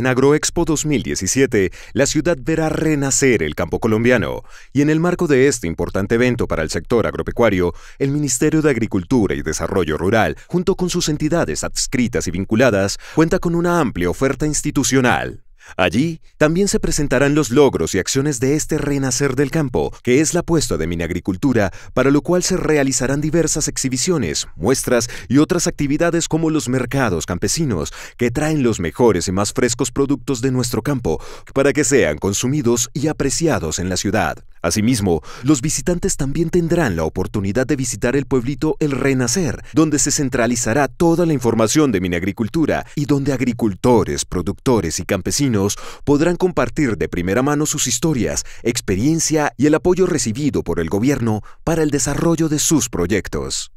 En Agroexpo 2017, la ciudad verá renacer el campo colombiano y en el marco de este importante evento para el sector agropecuario, el Ministerio de Agricultura y Desarrollo Rural, junto con sus entidades adscritas y vinculadas, cuenta con una amplia oferta institucional. Allí también se presentarán los logros y acciones de este renacer del campo, que es la apuesta de Minagricultura, para lo cual se realizarán diversas exhibiciones, muestras y otras actividades como los mercados campesinos, que traen los mejores y más frescos productos de nuestro campo para que sean consumidos y apreciados en la ciudad. Asimismo, los visitantes también tendrán la oportunidad de visitar el pueblito El Renacer, donde se centralizará toda la información de miniagricultura y donde agricultores, productores y campesinos podrán compartir de primera mano sus historias, experiencia y el apoyo recibido por el gobierno para el desarrollo de sus proyectos.